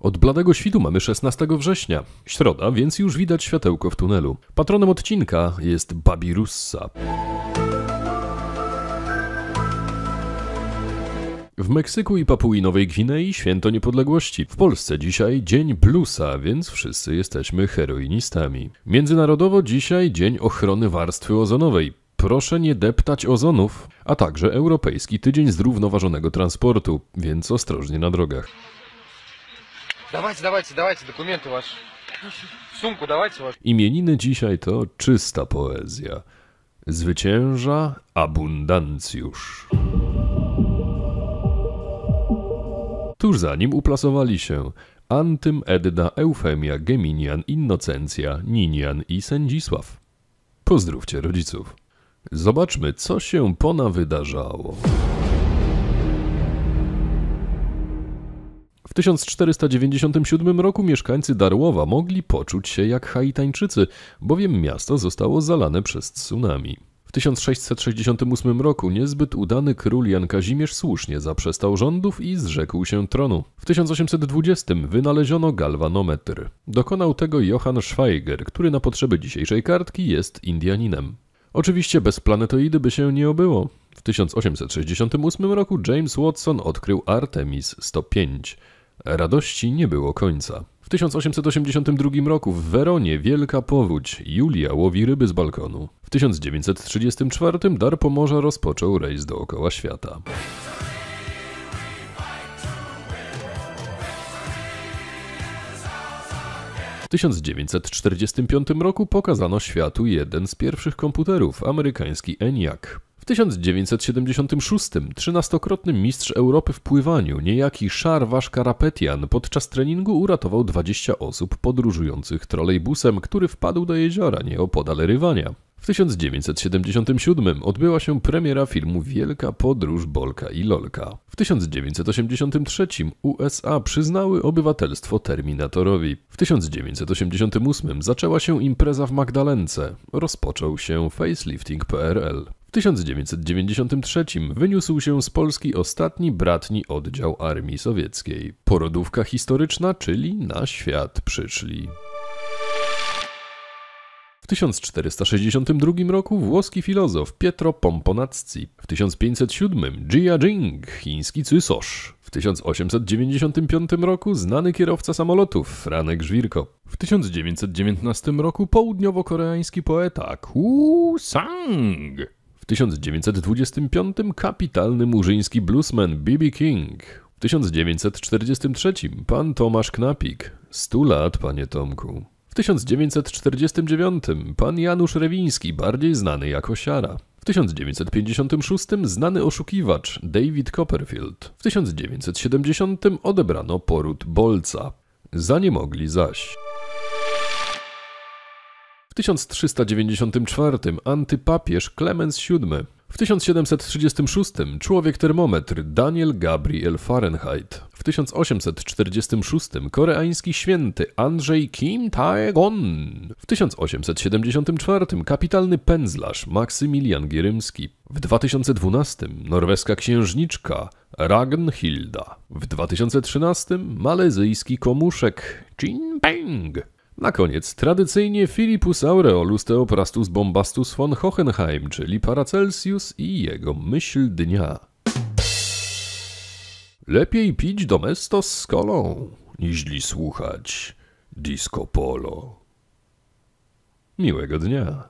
Od bladego świtu mamy 16 września, środa, więc już widać światełko w tunelu. Patronem odcinka jest Babi Russa. W Meksyku i Papui Nowej Gwinei święto niepodległości. W Polsce dzisiaj Dzień Bluesa, więc wszyscy jesteśmy heroinistami. Międzynarodowo dzisiaj Dzień Ochrony Warstwy Ozonowej. Proszę nie deptać ozonów, a także Europejski Tydzień Zrównoważonego Transportu, więc ostrożnie na drogach. Dawajcie, dawajcie, dawajcie, dokumenty wasze. dawajcie Imieniny dzisiaj to czysta poezja. Zwycięża Abundancjusz. Tuż za nim uplasowali się Antym, Edda, Eufemia, Geminian, Innocencja, Ninian i Sędzisław. Pozdrówcie rodziców. Zobaczmy, co się pona wydarzało. W 1497 roku mieszkańcy Darłowa mogli poczuć się jak Haitańczycy, bowiem miasto zostało zalane przez tsunami. W 1668 roku niezbyt udany król Jan Kazimierz słusznie zaprzestał rządów i zrzekł się tronu. W 1820 wynaleziono galwanometr. Dokonał tego Johann Schweiger, który na potrzeby dzisiejszej kartki jest Indianinem. Oczywiście bez planetoidy by się nie obyło. W 1868 roku James Watson odkrył Artemis 105. Radości nie było końca. W 1882 roku w Weronie wielka powódź, Julia łowi ryby z balkonu. W 1934 Dar Pomorza rozpoczął rejs dookoła świata. W 1945 roku pokazano światu jeden z pierwszych komputerów, amerykański ENIAC. W 1976 trzynastokrotny mistrz Europy w pływaniu, niejaki Szarwasz Karapetian, podczas treningu uratował 20 osób podróżujących trolejbusem, który wpadł do jeziora nieopodal Rywania. W 1977 odbyła się premiera filmu Wielka Podróż Bolka i Lolka. W 1983 USA przyznały obywatelstwo Terminatorowi. W 1988 zaczęła się impreza w Magdalence. Rozpoczął się facelifting PRL. W 1993 wyniósł się z Polski ostatni bratni oddział armii sowieckiej. Porodówka historyczna, czyli na świat przyszli. W 1462 roku włoski filozof Pietro Pomponazzi, w 1507 Jia Jing, chiński cysosz, w 1895 roku znany kierowca samolotów Franek Żwirko, w 1919 roku południowo-koreański poeta Ku Sang, 1925 kapitalny murzyński bluesman B.B. King. W 1943 pan Tomasz Knapik. 100 lat, panie Tomku. W 1949 pan Janusz Rewiński, bardziej znany jako Siara. W 1956 znany oszukiwacz David Copperfield. W 1970 odebrano poród Bolca. Za nie mogli zaś. 1394 antypapież Klemens VII. W 1736 człowiek termometr Daniel Gabriel Fahrenheit. W 1846 koreański święty Andrzej Kim Tae-gon. W 1874 kapitalny pędzlarz Maksymilian Gierymski. W 2012 norweska księżniczka Ragnhilda. W 2013 malezyjski komuszek Chin Peng. Na koniec, tradycyjnie Philippus Aureolus teoprastus Bombastus von Hohenheim, czyli Paracelsius i jego myśl dnia. Lepiej pić domestos z kolą, niźli słuchać disco polo. Miłego dnia.